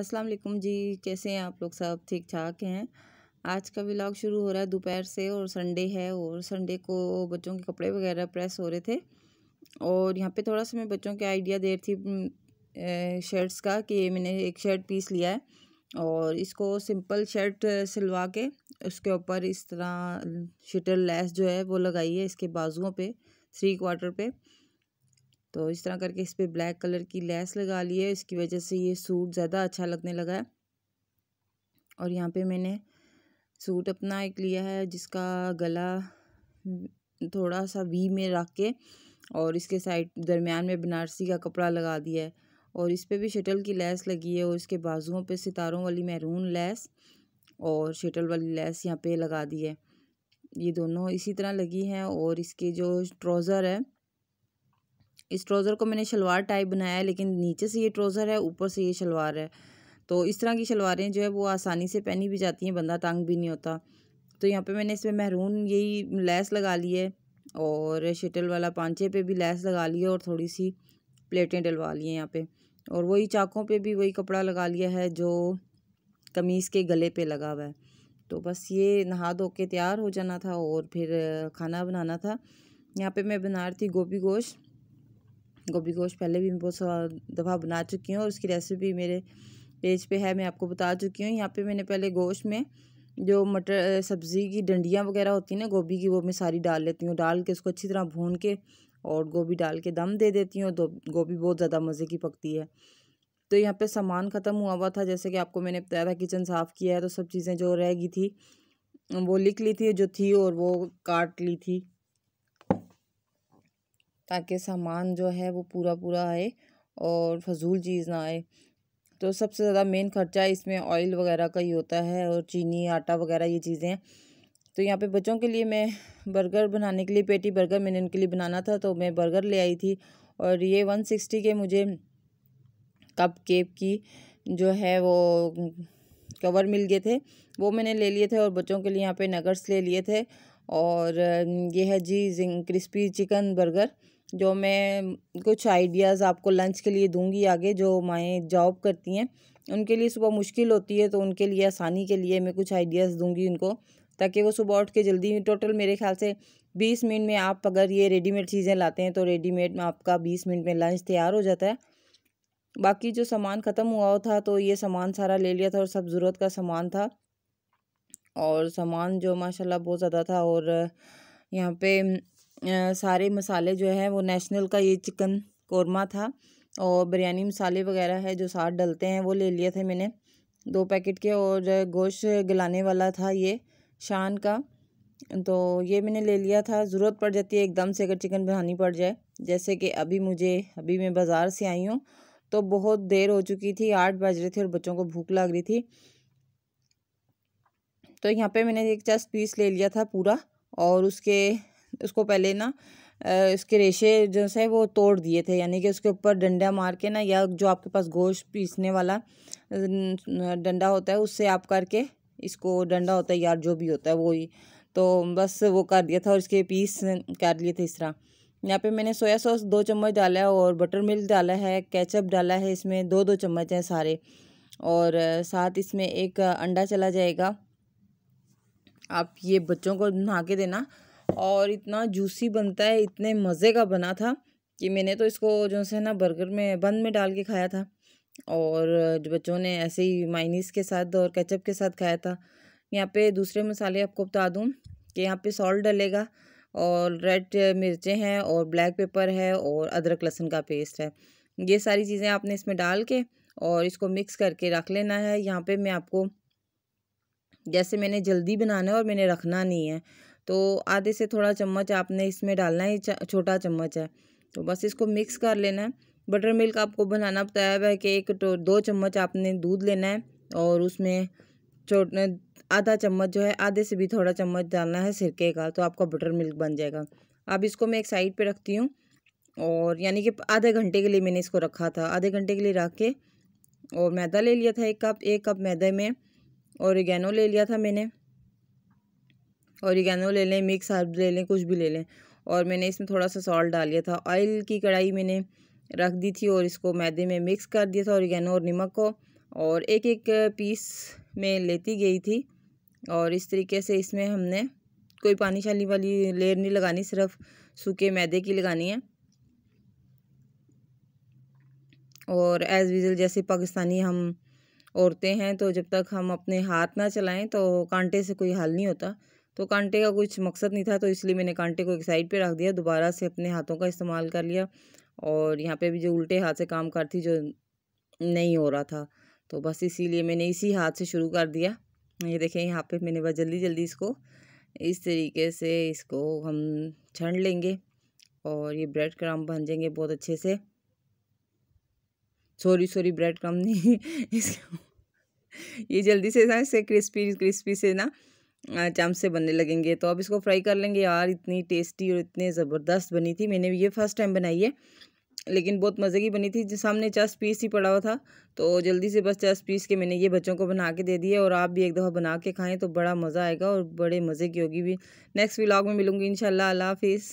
अस्सलाम वालेकुम जी कैसे हैं आप लोग सब ठीक ठाक हैं आज का व्लॉग शुरू हो रहा है दोपहर से और संडे है और संडे को बच्चों के कपड़े वगैरह प्रेस हो रहे थे और यहाँ पे थोड़ा सा मैं बच्चों के आइडिया दे रही थी शर्ट्स का कि मैंने एक शर्ट पीस लिया है और इसको सिंपल शर्ट सिलवा के उसके ऊपर इस तरह शिटर लेस जो है वो लगाई है इसके बाजुओं पर थ्री क्वार्टर पर तो इस तरह करके इस पर ब्लैक कलर की लेस लगा ली है इसकी वजह से ये सूट ज़्यादा अच्छा लगने लगा है और यहाँ पे मैंने सूट अपना एक लिया है जिसका गला थोड़ा सा वी में रख के और इसके साइड दरमियान में बनारसी का कपड़ा लगा दिया है और इस पर भी शटल की लेस लगी है और इसके बाजुओं पर सितारों वाली मैरून लेस और शटल वाली लेस यहाँ पे लगा दी है ये दोनों इसी तरह लगी हैं और इसके जो ट्रोज़र है इस ट्रोज़र को मैंने शलवार टाइप बनाया है लेकिन नीचे से ये ट्रोज़र है ऊपर से ये शलवार है तो इस तरह की शलवारें जो है वो आसानी से पहनी भी जाती हैं बंदा तंग भी नहीं होता तो यहाँ पे मैंने इसमें महरून यही लैस लगा ली है और शटल वाला पांचे पे भी लैस लगा ली है और थोड़ी सी प्लेटें डलवा ली हैं यहाँ पर और वही चाकों पर भी वही कपड़ा लगा लिया है जो कमीज़ के गले पर लगा हुआ है तो बस ये नहा धो के तैयार हो जाना था और फिर खाना बनाना था यहाँ पर मैं बना रही थी गोभी गोश्त गोभी गोश्त पहले भी मैं बहुत दफ़ा बना चुकी हूँ और उसकी रेसिपी मेरे पेज पे है मैं आपको बता चुकी हूँ यहाँ पे मैंने पहले गोश्त में जो मटर सब्ज़ी की डंडियाँ वगैरह होती हैं ना गोभी की वो मैं सारी डाल लेती हूँ डाल के उसको अच्छी तरह भून के और गोभी डाल के दम दे देती हूँ तो गोभी बहुत ज़्यादा मज़े की पकती है तो यहाँ पर सामान ख़त्म हुआ हुआ था जैसे कि आपको मैंने बताया था किचन साफ़ किया है तो सब चीज़ें जो रह गई थी वो लिख ली थी जो थी और वो काट ली थी ताकि सामान जो है वो पूरा पूरा आए और फजूल चीज़ ना आए तो सबसे ज़्यादा मेन खर्चा इसमें ऑयल वगैरह का ही होता है और चीनी आटा वगैरह ये चीज़ें तो यहाँ पे बच्चों के लिए मैं बर्गर बनाने के लिए पेटी बर्गर मैंने इनके लिए बनाना था तो मैं बर्गर ले आई थी और ये वन सिक्सटी के मुझे कप केक की जो है वो कवर मिल गए थे वो मैंने ले लिए थे और बच्चों के लिए यहाँ पे नगर्स ले लिए थे और ये है जी क्रिस्पी चिकन बर्गर जो मैं कुछ आइडियाज़ आपको लंच के लिए दूंगी आगे जो माएँ जॉब करती हैं उनके लिए सुबह मुश्किल होती है तो उनके लिए आसानी के लिए मैं कुछ आइडियाज़ दूंगी उनको ताकि वो सुबह उठ के जल्दी टोटल मेरे ख्याल से बीस मिनट में आप अगर ये रेडीमेड चीज़ें लाते हैं तो रेडीमेड में आपका बीस मिनट में लंच तैयार हो जाता है बाकी जो सामान ख़त्म हुआ था तो ये सामान सारा ले लिया था और सब ज़रूरत का सामान था और सामान जो माशाल्लाह बहुत ज़्यादा था और यहाँ पे सारे मसाले जो है वो नेशनल का ये चिकन कौरमा था और बिरयानी मसाले वगैरह है जो साथ डलते हैं वो ले लिए थे मैंने दो पैकेट के और गोश्त गलाने वाला था ये शान का तो ये मैंने ले लिया था ज़रूरत पड़ जाती है एकदम से अगर चिकन बनानी पड़ जाए जैसे कि अभी मुझे अभी मैं बाज़ार से आई हूँ तो बहुत देर हो चुकी थी आठ बज रहे थे और बच्चों को भूख लग रही थी तो यहाँ पे मैंने एक चस्ट पीस ले लिया था पूरा और उसके उसको पहले ना इसके रेशे जो है वो तोड़ दिए थे यानी कि उसके ऊपर डंडा मार के ना या जो आपके पास गोश्त पीसने वाला डंडा होता है उससे आप करके इसको डंडा होता है यार जो भी होता है वो ही तो बस वो कर दिया था और इसके पीस कर लिए थे इस तरह यहाँ पे मैंने सोया सॉस दो चम्मच डाला है और बटर मिल्क डाला है केचप डाला है इसमें दो दो चम्मच हैं सारे और साथ इसमें एक अंडा चला जाएगा आप ये बच्चों को नहा के देना और इतना जूसी बनता है इतने मज़े का बना था कि मैंने तो इसको जो है ना बर्गर में बंद में डाल के खाया था और बच्चों ने ऐसे ही माइनीस के साथ और केचप के साथ खाया था यहाँ पे दूसरे मसाले आपको बता दूँ कि यहाँ पे सॉल्ट डलेगा और रेड मिर्चें हैं और ब्लैक पेपर है और अदरक लहसुन का पेस्ट है ये सारी चीज़ें आपने इसमें डाल के और इसको मिक्स करके रख लेना है यहाँ पे मैं आपको जैसे मैंने जल्दी बनाना है और मैंने रखना नहीं है तो आधे से थोड़ा चम्मच आपने इसमें डालना है छोटा चम्मच है तो बस इसको मिक्स कर लेना है बटर मिल्क आपको बनाना बताया हुआ है कि एक तो दो चम्मच आपने दूध लेना है और उसमें छोटे आधा चम्मच जो है आधे से भी थोड़ा चम्मच डालना है सिरके का तो आपका बटर मिल्क बन जाएगा अब इसको मैं एक साइड पे रखती हूँ और यानी कि आधे घंटे के लिए मैंने इसको रखा था आधे घंटे के लिए रख के और मैदा ले लिया था एक कप एक कप मैदे में और ले लिया था मैंने औरिगैनो ले लें मिक्स हर्ब ले लें कुछ भी ले लें और मैंने इसमें थोड़ा सा सॉल्ट डाल लिया था ऑयल की कढ़ाई मैंने रख दी थी और इसको मैदे में मिक्स कर दिया था औरिगैनो और नमक को और एक एक पीस में लेती गई थी और इस तरीके से इसमें हमने कोई पानी शानी वाली लेयर नहीं लगानी सिर्फ सूखे मैदे की लगानी है और एज़ विजल जैसे पाकिस्तानी हम औरतें हैं तो जब तक हम अपने हाथ ना चलाएं तो कांटे से कोई हल नहीं होता तो कांटे का कुछ मकसद नहीं था तो इसलिए मैंने कांटे को एक साइड पर रख दिया दोबारा से अपने हाथों का इस्तेमाल कर लिया और यहाँ पे भी जो उल्टे हाथ से काम करती जो नहीं हो रहा था तो बस इसीलिए मैंने इसी हाथ से शुरू कर दिया ये देखें यहाँ पे मैंने बस जल्दी जल्दी इसको इस तरीके से इसको हम छंड लेंगे और ये ब्रेड क्रम बन जाएंगे बहुत अच्छे से सॉरी सॉरी ब्रेड क्रम नहीं इसको ये जल्दी से ना इससे क्रिस्पी क्रिस्पी से ना चम से बनने लगेंगे तो अब इसको फ्राई कर लेंगे यार इतनी टेस्टी और इतने ज़बरदस्त बनी थी मैंने भी ये फ़र्स्ट टाइम बनाई है लेकिन बहुत मज़े की बनी थी सामने चस्ट पीस ही पड़ा हुआ था तो जल्दी से बस चस्ट पीस के मैंने ये बच्चों को बना के दे दिए और आप भी एक दफ़ा बना के खाएं तो बड़ा मज़ा आएगा और बड़े मज़े की होगी भी नेक्स्ट व्लॉग में मिलूंगी इन शाला हाफिज़